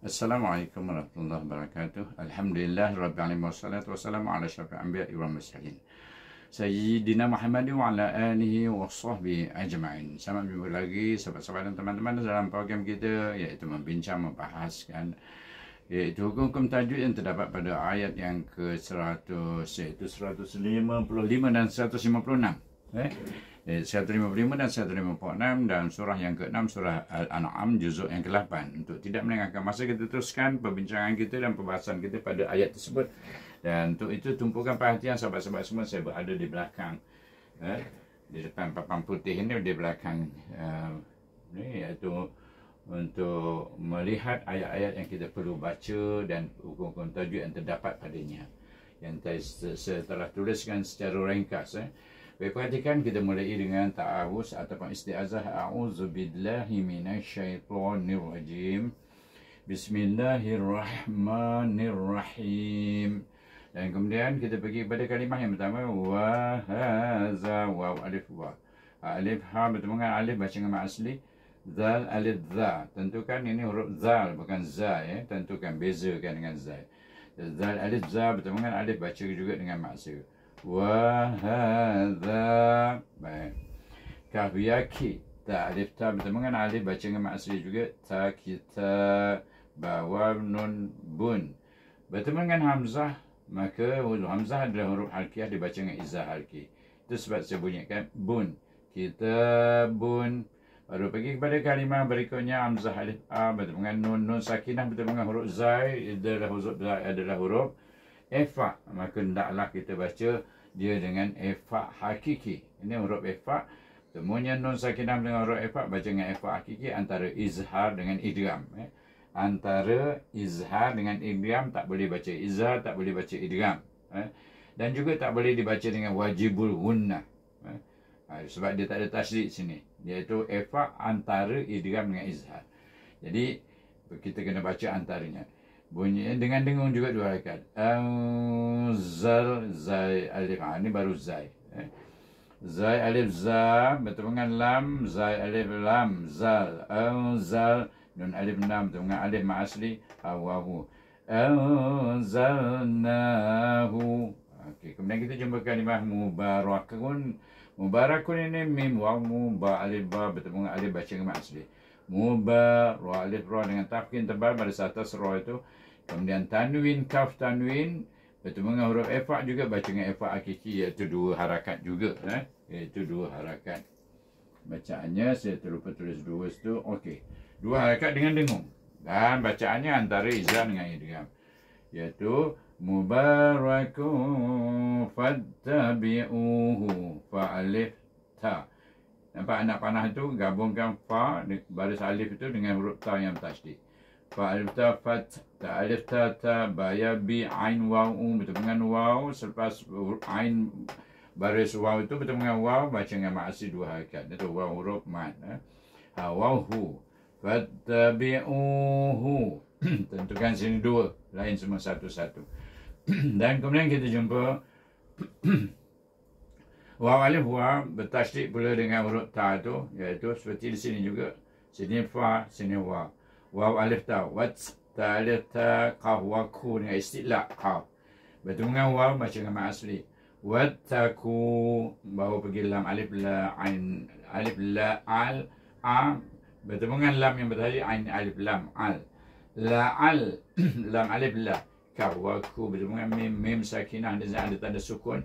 Assalamualaikum warahmatullahi wabarakatuh. Alhamdulillah rabbil alamin wassalatu wassalamu ala asyrafil anbiya wal mursalin. Sayyidina Muhammad wa ala alihi wa sahbihi ajma'in. Sama jumpa lagi sahabat-sahabat dan teman-teman dalam program kita iaitu membincang membahaskan iaitu hukum-hukum tajwid yang terdapat pada ayat yang ke-100 iaitu 155 dan 156. Eh? Eh, saya terima prima dan saya terima pok enam dan surah yang ke-6 surah Al-An'am juzuk yang ke-8 untuk tidak menengahkan masa kita teruskan perbincangan kita dan pembahasan kita pada ayat tersebut dan untuk itu tumpukan perhatian sahabat-sahabat semua saya berada di belakang eh, di depan papan putih ini di belakang uh, ni iaitu untuk melihat ayat-ayat yang kita perlu baca dan hukum-hukum tajwid yang terdapat padanya yang saya telah tuliskan secara ringkas eh. Baik, perhatikan kita mulai dengan ta'awus ataupun isti'azah. A'udzubillahi minasyaitonirrajim. Bismillahirrahmanirrahim. Dan kemudian kita pergi kepada kalimah yang pertama. Wa haza wa alif wa. Ha, alif ha bertemu dengan alif baca dengan asli. Zal alif za. Tentukan ini huruf zal bukan za. Ya. Tentukan bezakan dengan za. Zal alif za bertemu dengan alif baca juga dengan asli wahada baik kahwiyaki tak alif ta berteman kan alif baca dengan mak juga ta kita bawa nun bun berteman dengan hamzah maka huruf hamzah adalah huruf halkiah dibaca dengan izah halki itu sebab saya bunyikan bun kita bun baru pergi kepada kalimah berikutnya hamzah alif a berteman dengan nun nun sakinah berteman dengan huruf zai adalah huruf Efa. Maka hendaklah kita baca dia dengan Efa Hakiki. Ini huruf Efa. Temunya non sakinam dengan huruf Efa. Baca dengan Efa Hakiki antara Izhar dengan Idram. Eh. Antara Izhar dengan Idram tak boleh baca Izhar, tak boleh baca Idram. Eh. Dan juga tak boleh dibaca dengan Wajibul Gunnah. Eh. Ha, sebab dia tak ada tajrid sini. Iaitu Efa antara Idram dengan Izhar. Jadi kita kena baca antaranya bunyi eh, dengan dengung juga dua rakaat. Zal zai alif ah ha, ini baru zai. Eh. Zai alif za betul dengan lam zai alif lam zal zal nun alif nam bertemu dengan alif ma asli awahu. Anzalnahu. Okey, kemudian kita jumpa kalimah mubarakun. Mubarakun ini mim wa mu ba alif ba bertemu dengan alif baca ma asli mubah, roh alif roh dengan tafkin tebal pada satu roh itu. Kemudian tanwin, kaf tanwin, bertemu dengan huruf efak juga, baca dengan efak akiki iaitu dua harakat juga. Eh? Iaitu dua harakat. Bacaannya saya terlupa tulis dua itu. Okey. Dua harakat dengan dengung. Dan bacaannya antara izan dengan idgam. Iaitu mubarakun fattabi'uhu fa'alif ta'. Nampak anak panah itu gabungkan fa baris alif itu dengan huruf ta yang tasydid. Fa alif ta fat ta alif ta ta ba ya bi ain waw um bertemu dengan waw selepas ain baris waw itu bertemu dengan waw baca dengan ma'asi dua harakat. Itu waw huruf mad. Eh? Ha waw hu fattabi'uhu. Tentukan sini dua, lain semua satu-satu. Dan kemudian kita jumpa Waw alif waw bertasdik pula dengan huruf ta tu iaitu seperti di sini juga. Sini fa, sini waw. Waw alif ta. Wat ta alif ta qaf wa ku dengan istilah qaf. Bertemu dengan waw macam nama asli. Wat ta ku bahu pergi lam alif la ain alif la al a bertemu dengan lam yang bertasdik ain alif lam al. La al lam alif la. Kahwaku bertemu dengan mim, mim sakinah dengan ada tanda sukun.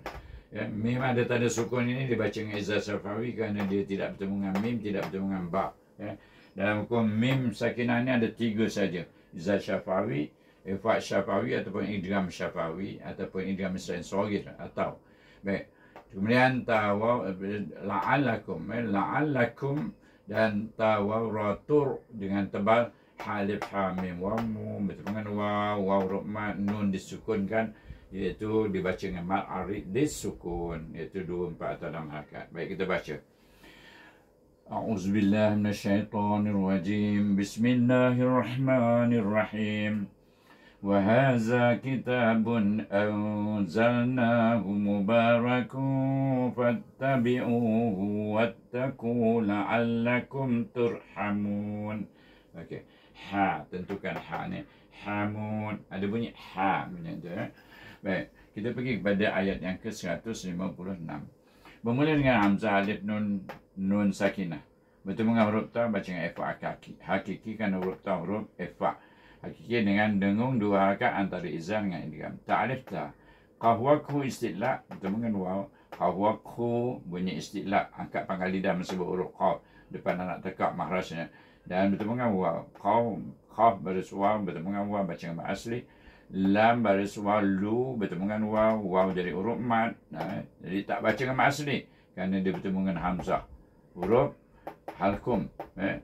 Ya, mim ada tanda sukun ini dibaca dengan Izzah Safawi kerana dia tidak bertemu dengan mim, tidak bertemu dengan ba. Ya. Dalam hukum mim sakinah ini ada tiga saja. Izzah Safawi, Ifat Safawi ataupun Idram Safawi ataupun Idram Sensorir atau. Baik. Kemudian tawaw la'allakum eh, la'allakum ya, dan tawaw ratur dengan tebal halif hamim wamu betul dengan waw waw rukmat nun disukunkan iaitu dibaca dengan mad arid disukun iaitu dua empat atau enam harakat baik kita baca A'udzubillah minasyaitanir rajim Bismillahirrahmanirrahim Wa haza kitabun anzalnahu mubarakun Fattabi'uhu wattaku la'allakum turhamun Okey, ha, tentukan ha ni Hamun, ada bunyi ha macam tu eh? Baik, kita pergi kepada ayat yang ke-156. Bermula dengan Hamzah Alif Nun Nun Sakinah. Bertemu dengan huruf ta, baca dengan efa akaki. Hakiki kan huruf ta, huruf efa. Hakiki dengan dengung dua harakat antara izan dengan indigam. Ta'alif ta. Qahwaku istilah, bertemu dengan waw. Qahwaku bunyi istilah, angkat pangkal lidah menyebut huruf qaw. Depan anak tekak mahrasnya. Dan bertemu dengan waw. Qaw, qaw, baris waw, bertemu dengan waw, baca dengan asli. Lam baris walu bertemu dengan waw. Waw jadi huruf mat. Nah, ha, jadi tak baca dengan mat asli. Kerana dia bertemu dengan hamzah. Huruf halkum. Eh.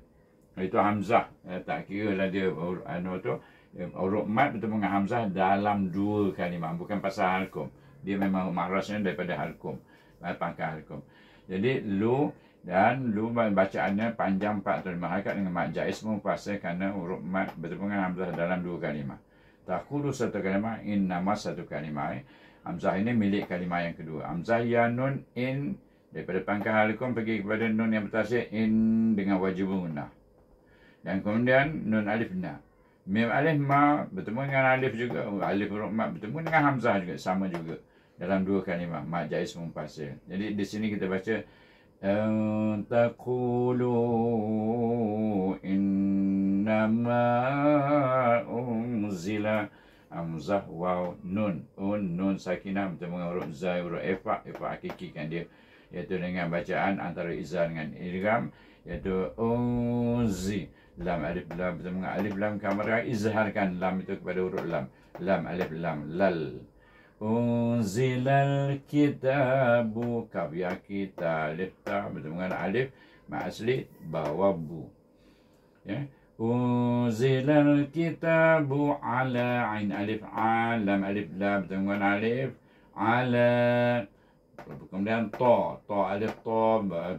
Itu hamzah. Eh, tak kira lah dia huruf anu tu. Eh, huruf mat bertemu dengan hamzah dalam dua kalimah. Bukan pasal halkum. Dia memang mahrasnya daripada halkum. Eh, pangkat halkum. Jadi lu dan lu bacaannya panjang 4 atau 5 harikat dengan mat jais pun puasa kerana huruf mat bertemu dengan hamzah dalam dua kalimah. Takhulu satu kalimah in nama satu kalimah. Eh. Hamzah ini milik kalimah yang kedua. Hamzah ya nun in daripada pangkal alikum pergi kepada nun yang bertasir in dengan wajib guna. Dan kemudian nun alif na. Mim alif ma bertemu dengan alif juga. Alif rumah bertemu dengan Hamzah juga. Sama juga. Dalam dua kalimah. Ma jais mumpasir. Ya. Jadi di sini kita baca. أن تقولوا إنما أنزل Amzah waw nun un nun sakinah macam mengurut zai urut efak efak hakiki kan dia iaitu dengan bacaan antara iza dengan idgham iaitu unzi lam alif lam macam alif lam kamar izharkan lam itu kepada urut lam lam alif lam lal Unzilal kitabu Kabya kita Alif ta Bertemu dengan alif Ma'asli Bawabu Ya Unzilal kitabu Ala Ain alif Alam alif La Bertemu dengan alif Ala Kemudian ta Ta alif ta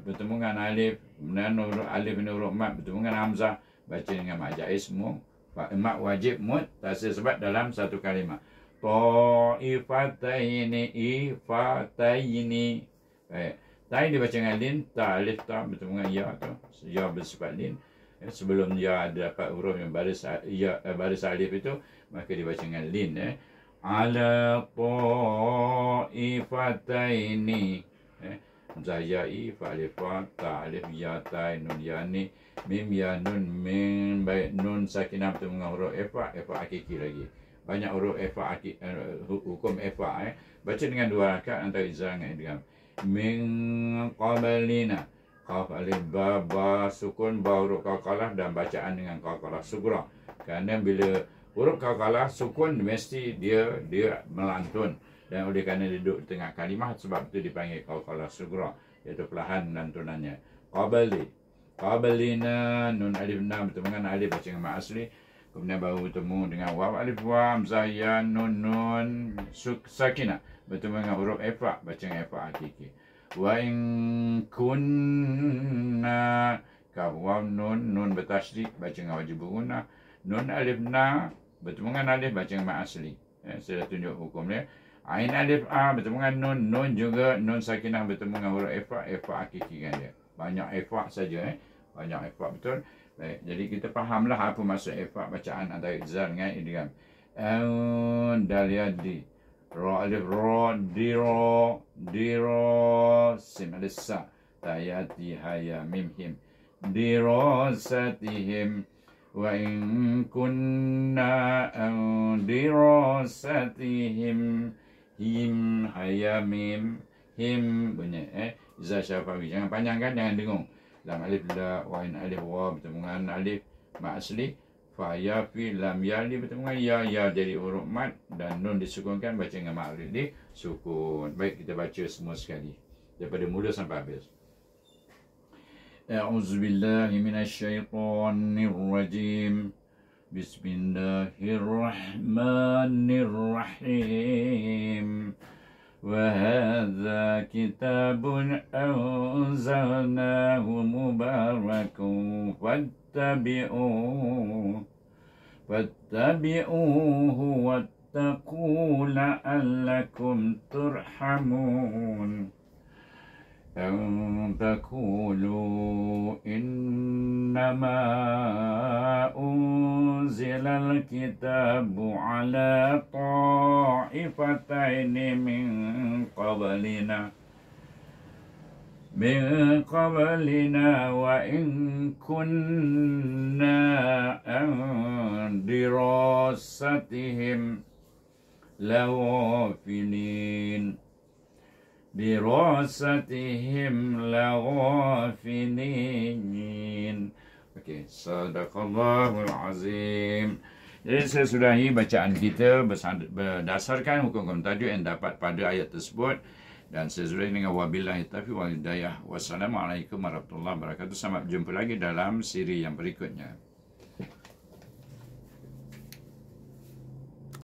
Bertemu dengan alif Kemudian alif ini huruf mat Bertemu dengan hamzah Baca dengan majaismu Mat wajib mut Tak sebab dalam satu kalimat ta'ifataini ifataini. Eh, tadi dia baca dengan lin, ta alif ta bertemu dengan ya tu. Ya bersifat lin. Eh, sebelum ya ada dapat huruf yang baris ya eh, baris alif itu, maka dia baca dengan lin eh. Ala ta'ifataini. Eh, Zaya ifa alifa ta alif ya ta nun ya ni mim ya nun mim baik nun sakinah bertemu dengan huruf efa efa akiki lagi banyak huruf efa eh, hukum efa eh. baca dengan dua rakaat antara izah dengan idgham min qabalina qaf alif ba ba sukun ba huruf qalqalah dan bacaan dengan qalqalah sugra kerana bila huruf qalqalah sukun mesti dia dia melantun dan oleh kerana duduk tengah kalimah sebab itu dipanggil qalqalah sugra iaitu perlahan lantunannya qabali qabalina nun alif na bertemu dengan alif baca dengan asli Kemudian baru bertemu dengan Waw Alif Wam, Zahyan, Nun Nun, Sakinah. Bertemu dengan huruf Efa, baca dengan Efa ATK. Wa in kunna kahwam nun, nun bertasrik, baca dengan wajib berguna. Nun alif na, bertemu dengan alif, baca dengan mak asli. Ya, saya dah tunjuk hukum dia. Ain alif a, bertemu dengan nun, nun juga, nun sakinah bertemu dengan huruf efa, efa akikikan dia. Banyak efa saja eh. Banyak efa betul. Baik, jadi kita fahamlah apa maksud efak bacaan antara izan dengan idgham. Aun dalia di ra alif ra di ra di ra sin alisa tayati haya mim him di ra satihim wa in kunna aun di ra satihim him haya mim him bunyi eh zasyafawi jangan panjangkan jangan dengung lam alif la wa in alif wa bertemu dengan alif ma asli fa ya fi lam ya ni bertemu dengan ya ya jadi huruf mat dan nun disukunkan baca dengan ma'rif di sukun baik kita baca semua sekali daripada mula sampai habis أعوذ بالله من الشيطان الرجيم بسم الله الرحمن وهذا كتاب أنزلناه مبارك فاتبعوه فاتبعوه واتقوا لعلكم ترحمون أن تقولوا إنما أنزل الكتاب على طائفتين من قبلنا من قبلنا وإن كنا عن دراستهم لغافلين Birasatihim لغافلين Okey. Sadaqallahul Azim. Jadi saya sudah sudahi bacaan kita berdasarkan hukum-hukum tajuk yang dapat pada ayat tersebut. Dan saya sudahi dengan wabillahi taufiq wal hidayah. Wassalamualaikum warahmatullahi wabarakatuh. Sampai jumpa lagi dalam siri yang berikutnya.